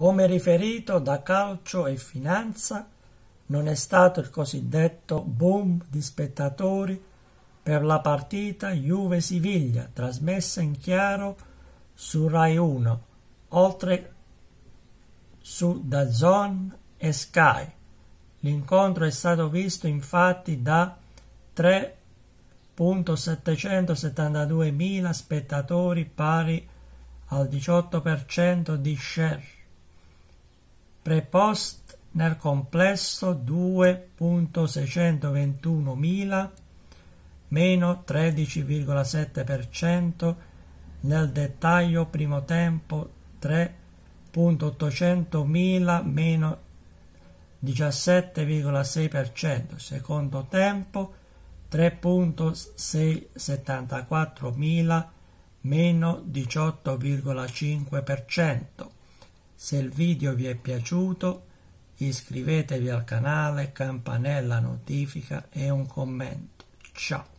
Come riferito da Calcio e Finanza, non è stato il cosiddetto boom di spettatori per la partita Juve-Siviglia, trasmessa in chiaro su Rai 1, oltre su DAZN e Sky. L'incontro è stato visto infatti da 3.772.000 spettatori pari al 18% di share prepost nel complesso 2.621.000 meno 13,7%, nel dettaglio primo tempo 3.800.000 meno 17,6%, secondo tempo 3.674.000 meno 18,5%. Se il video vi è piaciuto iscrivetevi al canale, campanella notifica e un commento. Ciao!